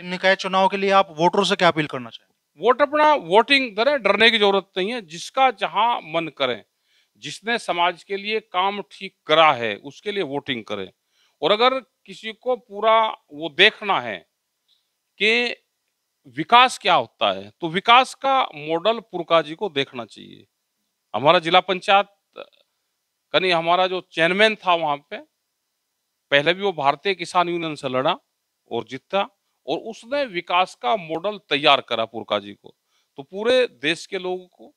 इन निकाय चुनाव के लिए आप वोटरों से क्या अपील करना चाहेंगे वोट अपना वोटिंग दरें डरने की जरूरत नहीं है जिसका जहां मन करें जिसने समाज के लिए काम ठीक करा है उसके लिए वोटिंग करें और अगर किसी को पूरा वो देखना है कि विकास क्या होता है तो विकास का मॉडल पुरका जी को देखना चाहिए हमारा जिला पंचायत कहीं हमारा जो चेयरमैन था वहां पे पहले भी वो भारतीय किसान यूनियन से लड़ा और जीता और उसने विकास का मॉडल तैयार करा पुरका जी को तो पूरे देश के लोगों को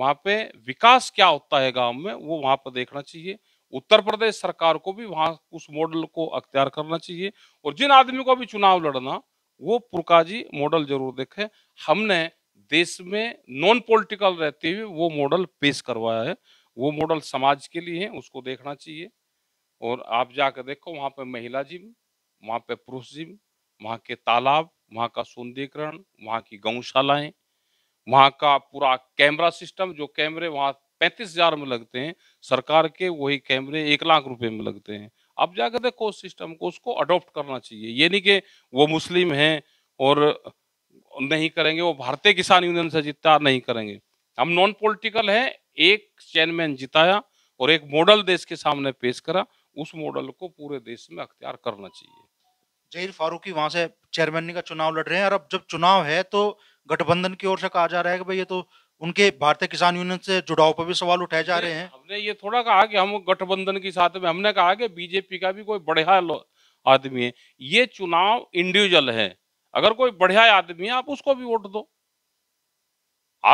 वहां पे विकास क्या होता है गांव में वो वहां पर देखना चाहिए उत्तर प्रदेश सरकार को भी वहां उस मॉडल को अख्तियार करना चाहिए और जिन आदमी को भी चुनाव लड़ना वो पुरकाजी मॉडल जरूर देखे हमने देश में नॉन पॉलिटिकल रहते हुए वो मॉडल पेश करवाया है वो मॉडल समाज के लिए है उसको देखना चाहिए और आप जाकर देखो वहां पे महिला जिम वहां पे पुरुष जिम वहाँ के तालाब वहाँ का सौंदर्यकरण वहाँ की गौशालाएं वहाँ का पूरा कैमरा सिस्टम जो कैमरे वहाँ पैंतीस हजार में लगते हैं सरकार के वही कैमरे एक लाख रुपए में लगते हैं अब जाकर देखो उस सिस्टम को उसको अडोप्ट करना चाहिए ये नहीं कि वो मुस्लिम हैं और नहीं करेंगे वो भारतीय किसान यूनियन से जीतता नहीं करेंगे हम नॉन पॉलिटिकल हैं एक चेयरमैन जिताया और एक मॉडल देश के सामने पेश करा उस मॉडल को पूरे देश में अख्तियार करना चाहिए जहीर फारूकी वहां से चेयरमैन का चुनाव लड़ रहे हैं और अब जब चुनाव है तो गठबंधन की ओर से कहा जा रहा है कि भाई ये तो उनके भारतीय किसान यूनियन से जुड़ाव पर भी सवाल उठाए जा रहे हैं हमने ये थोड़ा कहा कि हम गठबंधन के साथ में हमने कहा कि बीजेपी का भी कोई बढ़िया आदमी है ये चुनाव इंडिविजुअल है अगर कोई बढ़िया आदमी है आप उसको भी वोट दो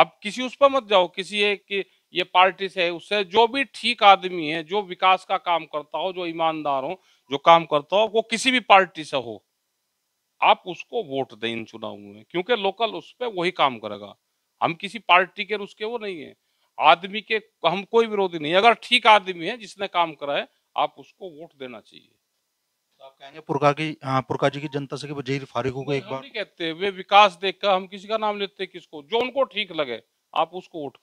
आप किसी उस पर मत जाओ किसी एक ये पार्टी से उससे जो भी ठीक आदमी है जो विकास का काम करता हो जो ईमानदार हो जो काम करता हो वो किसी भी पार्टी से हो आप उसको वोट दें इन चुनाव में क्योंकि लोकल उस पर वही काम करेगा हम किसी पार्टी के उसके वो नहीं है आदमी के हम कोई विरोधी नहीं अगर ठीक आदमी है जिसने काम करा है आप उसको वोट देना चाहिए तो आप कहेंगे पुरका की हाँ, पुरका जी की जनता से कि जहीर फारूक को एक बार कहते वे विकास देखकर हम किसी का नाम लेते किसको जो उनको ठीक लगे आप उसको वोट कर